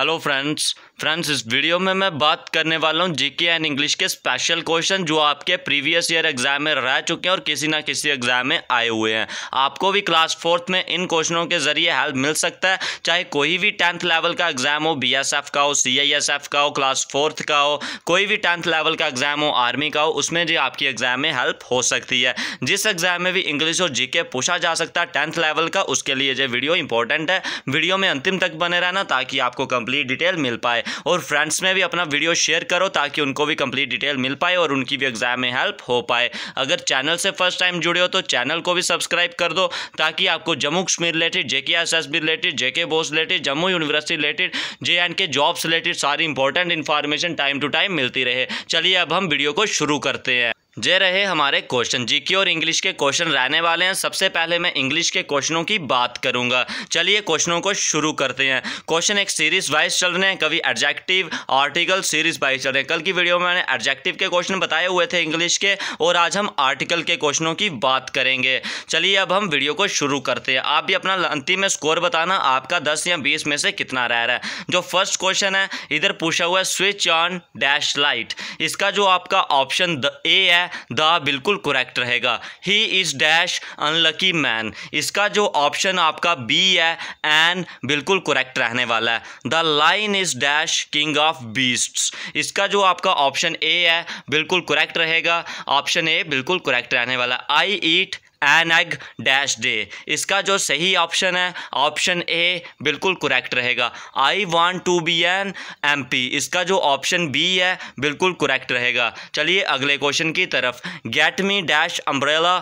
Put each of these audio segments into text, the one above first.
hello friends friends इस video में मैं बात करने वाला हूं जीके एंड इंग्लिश के स्पेशल क्वेश्चन जो आपके प्रीवियस ईयर एग्जाम में रह चुके हैं और किसी ना किसी एग्जाम में आए हुए हैं आपको भी क्लास फोर्थ में इन क्वेश्चनों के जरिए हेल्प मिल सकता है चाहे कोई भी टेंथ लेवल का एग्जाम हो बी का हो सी का हो क्लास फोर्थ का हो कोई भी टेंथ लेवल का एग्जाम हो आर्मी का हो उसमें जी आपकी एग्जाम में हेल्प हो सकती है जिस एग्जाम में भी इंग्लिश और जी पूछा जा सकता है टेंथ लेवल का उसके लिए ये वीडियो इंपॉर्टेंट है वीडियो में अंतिम तक बने रहना ताकि आपको कंप्लीट कंप्लीट डिटेल मिल पाए और फ्रेंड्स में भी अपना वीडियो शेयर करो ताकि उनको भी कंप्लीट डिटेल मिल पाए और उनकी भी एग्जाम में हेल्प हो पाए अगर चैनल से फर्स्ट टाइम जुड़े हो तो चैनल को भी सब्सक्राइब कर दो ताकि आपको Jammu Kashmir related JK S S B related JK BOSE related Jammu university related J and K jobs related सारी important information time to time मिलती रहे चलिए अब हम वीडियो को शुरू करते हैं जे रहे हमारे क्वेश्चन जीके और इंग्लिश के क्वेश्चन रहने वाले हैं सबसे पहले मैं इंग्लिश के क्वेश्चनों की बात करूंगा चलिए क्वेश्चनों को शुरू करते हैं क्वेश्चन एक सीरीज वाइज चल रहे हैं कभी एडजेक्टिव आर्टिकल सीरीज वाइज चल रहे हैं कल की वीडियो में मैंने एडजेक्टिव के क्वेश्चन बताए हुए थे इंग्लिश के और आज हम आर्टिकल के क्वेश्चनों की बात करेंगे चलिए अब हम वीडियो को शुरू करते हैं आप भी अपना अंतिम स्कोर बताना आपका दस या बीस में से कितना रह रहा है जो फर्स्ट क्वेश्चन है इधर पूछा हुआ है स्विच ऑन डैश लाइट इसका जो आपका ऑप्शन ए है है द बिल्कुल करेक्ट रहेगा he is dash unlucky man इसका जो ऑप्शन आपका बी है एन बिल्कुल करेक्ट रहने वाला है the lion is dash king of beasts इसका जो आपका ऑप्शन ए है बिल्कुल करेक्ट रहेगा ऑप्शन ए बिल्कुल करेक्ट रहने वाला I eat an egg dash day इसका जो सही ऑप्शन है ऑप्शन ए बिल्कुल करेक्ट रहेगा I want to be an M P इसका जो ऑप्शन बी है बिल्कुल करेक्ट रहेगा चलिए अगले क्वेश्चन की तरफ get me dash umbrella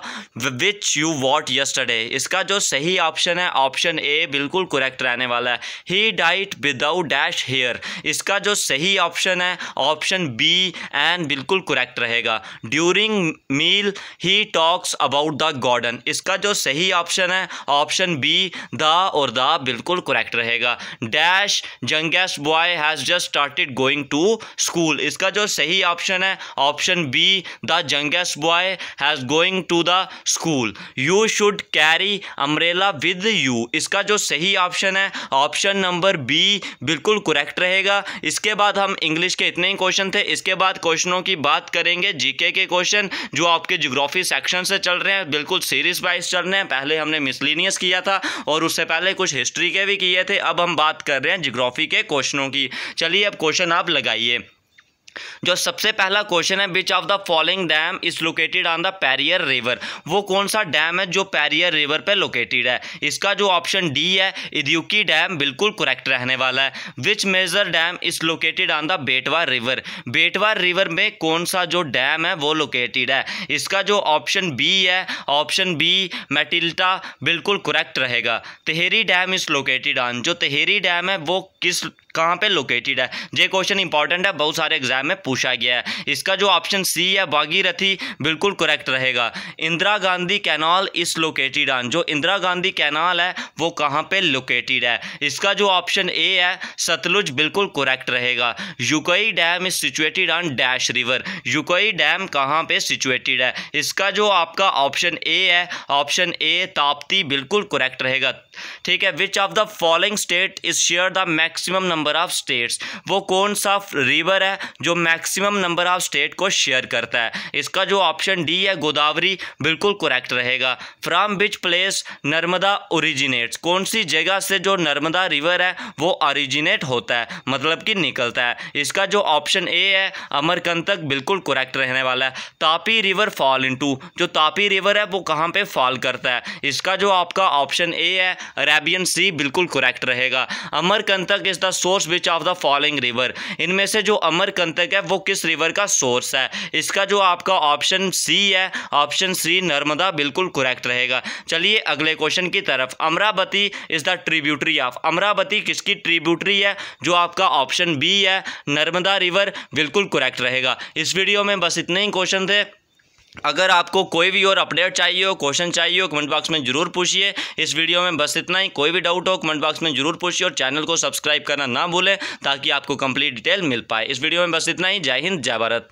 which you bought yesterday इसका जो सही ऑप्शन है ऑप्शन ए बिल्कुल करेक्ट रहने वाला है he died without dash heir इसका जो सही ऑप्शन है ऑप्शन बी एंड बिल्कुल करेक्ट रहेगा during meal he talks about the garden इसका जो सही ऑप्शन है ऑप्शन बी द और द बिल्कुल करेक्ट रहेगा dash youngest boy has just started going to school इसका जो सही ऑप्शन है option B the youngest boy has going to the school you should carry umbrella with you इसका जो सही ऑप्शन है ऑप्शन नंबर बी बिल्कुल करेक्ट रहेगा इसके बाद हम इंग्लिश के इतने ही क्वेश्चन थे इसके बाद क्वेश्चनों की बात करेंगे जीके के क्वेश्चन जो आपके जोग्राफी सेक्शन से चल रहे हैं बिल्कुल कुछ सीरीज वाइज चल रहे हैं पहले हमने मिसलिनियस किया था और उससे पहले कुछ हिस्ट्री के भी किए थे अब हम बात कर रहे हैं जिग्राफी के क्वेश्चनों की चलिए अब क्वेश्चन आप लगाइए जो सबसे पहला क्वेश्चन है which of the following dam is located on the Periyar river वो कौन सा डैम है जो पैरियर रिवर पे लोकेटेड है इसका जो ऑप्शन डी है इद्युकी डैम बिल्कुल करेक्ट रहने वाला है which major dam is located on the Betwa river Betwa river में कौन सा जो डैम है वो लोकेटेड है इसका जो ऑप्शन बी है ऑप्शन बी मेटिल्टा बिल्कुल करेक्ट रहेगा Tehri dam is located on जो तेहरी डैम है वो किस कहाँ पे लोकेटेड है ये क्वेश्चन इंपॉर्टेंट है बहुत सारे एग्जाम में पूछा गया है इसका जो ऑप्शन सी है भागीरथी बिल्कुल करेक्ट रहेगा Indira Gandhi canal is located on जो इंदिरा गांधी कैनाल है वो कहाँ पे लोकेटेड है इसका जो ऑप्शन ए है सतलुज बिल्कुल करेक्ट रहेगा Ukai dam is situated on dash river Ukai dam कहाँ पे सिचुएटेड है इसका जो आपका ऑप्शन ए है ऑप्शन ए ताप्ती बिल्कुल करेक्ट रहेगा ठीक है which of the following state is share the maximum number of states वो कौन सा रिवर है जो मैक्सिमम नंबर ऑफ स्टेट को शेयर करता है इसका जो ऑप्शन डी है गोदावरी बिल्कुल करेक्ट रहेगा from which place Narmada originates कौन सी जगह से जो नर्मदा रिवर है वो ओरिजिनेट होता है मतलब कि निकलता है इसका जो ऑप्शन ए है अमरकंतक बिल्कुल करेक्ट रहने वाला है तापी रिवर फॉल इन जो तापी रिवर है वो कहाँ पे फॉल करता है इसका जो आपका ऑप्शन ए है अरेबियन सी बिल्कुल करेक्ट रहेगा Amarkantak is the source which of the following river इनमें से जो अमरकंतक है वो किस रिवर का सोर्स है इसका जो आपका ऑप्शन सी है ऑप्शन सी नर्मदा बिल्कुल करेक्ट रहेगा चलिए अगले क्वेश्चन की तरफ Amravati is the tributary of Amravati किसकी ट्रिब्यूटरी है जो आपका ऑप्शन बी है नर्मदा रिवर बिल्कुल करेक्ट रहेगा इस वीडियो में बस इतने ही क्वेश्चन थे अगर आपको कोई भी और अपडेट चाहिए हो क्वेश्चन चाहिए हो कमेंट बॉक्स में जरूर पूछिए इस वीडियो में बस इतना ही कोई भी डाउट हो कमेंट बॉक्स में जरूर पूछिए और चैनल को सब्सक्राइब करना ना भूलें ताकि आपको कंप्लीट डिटेल मिल पाए इस वीडियो में बस इतना ही जय हिंद जय भारत